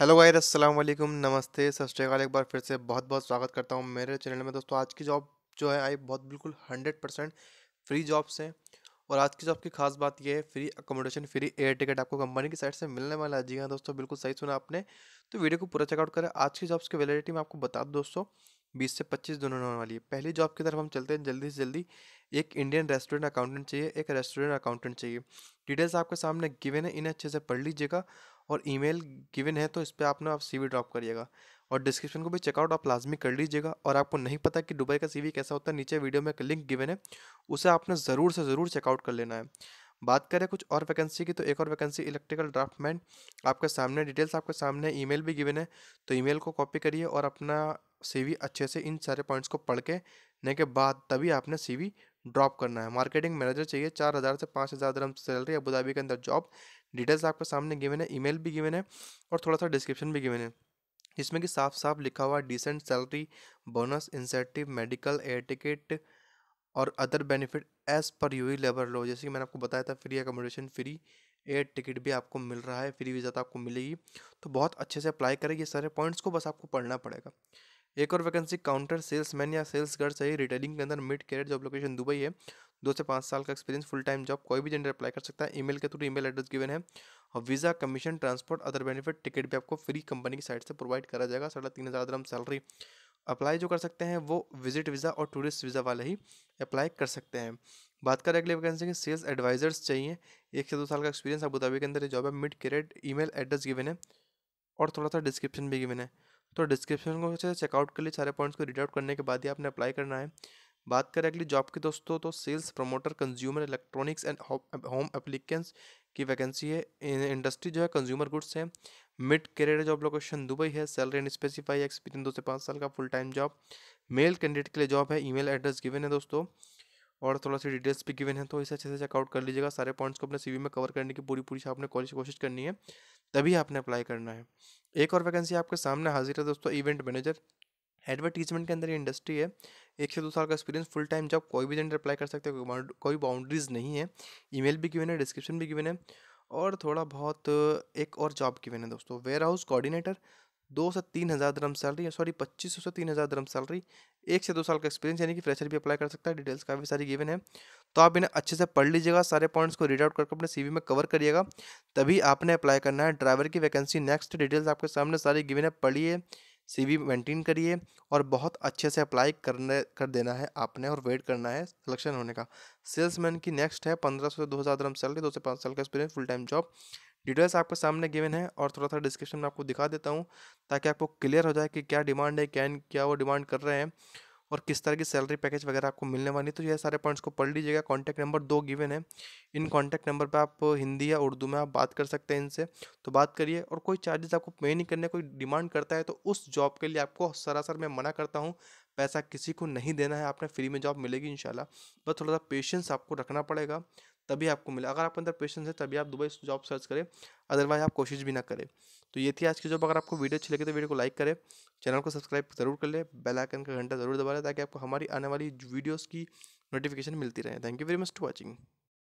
hello गाइर अस्सलाम वालेकुम नमस्ते सत श्रीकाल एक बार फिर से बहुत बहुत स्वागत करता हूँ मेरे चैनल में दोस्तों आज की जॉब जो है आई बहुत बिल्कुल हंड्रेड परसेंट फ्री जॉब्स हैं और आज की जॉब की खास बात यह है free accommodation free air ticket आपको कंपनी की साइड से मिलने वाला है जी हाँ दोस्तों बिल्कुल सही सुना आपने तो वीडियो को पूरा चेकआउट करें आज की जॉब्स की वैलिडिटी मैं आपको बता दूँ दोस्तों बीस से पच्चीस दोनों होने वाली है पहली जॉब की तरफ हम चलते हैं जल्दी से जल्दी एक इंडियन रेस्टोरेंट अकाउंटेंट चाहिए एक रेस्टोरेंट अकाउंटेंट चाहिए डिटेल्स आपके सामने गिवन है इन्हें अच्छे से पढ़ लीजिएगा और ईमेल गिवन है तो इस पर आपने आप वी ड्रॉप करिएगा और डिस्क्रिप्शन को भी चेकआउट आप लाजमी कर लीजिएगा और आपको नहीं पता कि दुबई का वी कैसा होता है नीचे वीडियो में एक लिंक गिवन है उसे आपने ज़रूर से ज़रूर चेकआउट कर लेना है बात करें कुछ और वैकेंसी की तो एक और वैकेंसी इलेक्ट्रिकल ड्राफ्टमैन आपके सामने डिटेल्स आपके सामने ई मेल भी गिवन है तो मेल को कॉपी करिए और अपना वी अच्छे से इन सारे पॉइंट्स को पढ़ के ने के बाद तभी आपने वी ड्रॉप करना है मार्केटिंग मैनेजर चाहिए चार हज़ार से पाँच हज़ार दरम सैलरी अबूधाबी के अंदर जॉब डिटेल्स आपके सामने गिवन है ईमेल भी गिवन है और थोड़ा सा डिस्क्रिप्शन भी गिवन है जिसमें कि साफ साफ लिखा हुआ decent salary bonus incentive medical air ticket और other benefit as per U labour law जैसे कि मैंने आपको बताया था free accommodation free air ticket भी आपको मिल रहा है फ्री वीज़ा तो आपको मिलेगी तो बहुत अच्छे से अप्लाई करें ये सारे पॉइंट्स को बस आपको पढ़ना पड़ेगा एक और वैकेंसी काउंटर सेल्समैन या सेल्स गर्ड सही रिटेलिंग के अंदर mid career job location Dubai है दो से पाँच साल का एक्सपीरियंस फुल टाइम जॉब कोई भी जेंडर अप्लाई कर सकता है ईमेल के थ्रू ईमेल एड्रेस गिवन है और visa commission transport other benefit ticket भी आपको फ्री कंपनी की साइड से प्रोवाइड करा जाएगा साढ़े तीन हज़ार दरम सैलरी अप्लाई जो कर सकते हैं वो विजिट वीज़ा और टूरिस्ट वीज़ा वाले ही अप्लाई कर सकते हैं बात करें अगली वैकेंसी की सेल्स एडवाइजर्स चाहिए एक से दो साल का एक्सपीरियंस आप धाबी के अंदर जॉब है mid career e address given है और थोड़ा सा डिस्क्रिप्शन भी गिवन है तो डिस्क्रिप्शन को से चेकआउट कर लिए सारे पॉइंट्स को रीड आउट करने के बाद ही आपने अप्लाई करना है बात करें अगली जॉब की दोस्तों तो sales promoter consumer electronics and home appliances की वैकेंसी है इंडस्ट्री जो है कंज्यूमर गुड्स है mid career job location Dubai है सैलरी एंड स्पेसिफाई एक्सपीरियंस दो से पाँच साल का full time job male candidate के लिए जॉब है ईमेल एड्रेस गिवन है दोस्तों और थोड़ा सी डिटेल्स भी गिवन है तो इसे अच्छे से चेकआउट कर लीजिएगा सारे पॉइंट्स को अपने सीवी में कवर करने की पूरी पूरी आपने कोशिश करनी है तभी आपने अप्लाई करना है एक और वैकेंसी आपके सामने हाजिर है दोस्तों इवेंट मैनेजर एडवर्टीजमेंट के अंदर ये इंडस्ट्री है एक से दो साल का एक्सपीरियंस फुल टाइम जॉब कोई भी जेंडर अप्लाई कर सकते हैं कोई बाउंड्रीज नहीं है ईमेल भी गिवन है डिस्क्रिप्शन भी गिवन है और थोड़ा बहुत एक और जॉब गिवन है दोस्तों वेयर हाउस कोऑर्डिनेटर दो से तीन हज़ार दरम सैलरी सॉरी पच्चीस सौ से तीन हज़ार दरम सैलरी एक से दो साल का एक्सपीरियंस यानी कि फ्रेशर भी अप्लाई कर सकता है डिटेल्स काफ़ी सारी गिवन है तो आप इन्हें अच्छे से पढ़ लीजिएगा सारे पॉइंट्स को रीड आउट करके अपने सीवी में कवर करिएगा तभी आपने अप्लाई करना है ड्राइवर की वैकेंसी नेक्स्ट डिटेल्स आपके सामने सारी गिवन है पढ़िए सीवी मेंटेन करिए और बहुत अच्छे से अप्लाई करने कर देना है आपने और वेट करना है सिलेक्शन होने का सेल्समैन की नेक्स्ट है पंद्रह सौ से दो हज़ार दरम सैलरी दो से पाँच साल का experience full time job details आपके सामने गिवन है और थोड़ा सा डिस्क्रिप्शन में आपको दिखा देता हूँ ताकि आपको क्लियर हो जाए कि क्या डिमांड है क्या क्या वो डिमांड कर रहे हैं और किस तरह की सैलरी पैकेज वगैरह आपको मिलने वाली तो यह सारे पॉइंट्स को पढ़ लीजिएगा कॉन्टैक्ट नंबर दो गिवन है इन कॉन्टैक्ट नंबर पर आप हिंदी या उर्दू में आप बात कर सकते हैं इनसे तो बात करिए और कोई चार्जेस आपको पे नहीं करने कोई डिमांड करता है तो उस जॉब के लिए आपको सरासर मैं मना करता हूँ पैसा किसी को नहीं देना है आपने फ्री में जॉब मिलेगी इंशाल्लाह बस थोड़ा सा पेशेंस आपको रखना पड़ेगा तभी आपको मिले अगर आपके अंदर पेशेंस है तभी आप दुबई जॉब सर्च करें अदरवाइज आप कोशिश भी ना करें तो ये थी आज की जॉब अगर आपको वीडियो अच्छी लगी तो वीडियो को लाइक करें चैनल को सब्सक्राइब जरूर कर ले बेल आइकन का घंटा जरूर दबा लें ताकि आपको हमारी आने वाली वीडियोज़ की नोटिफिकेशन मिलती रहे thank you very much to watching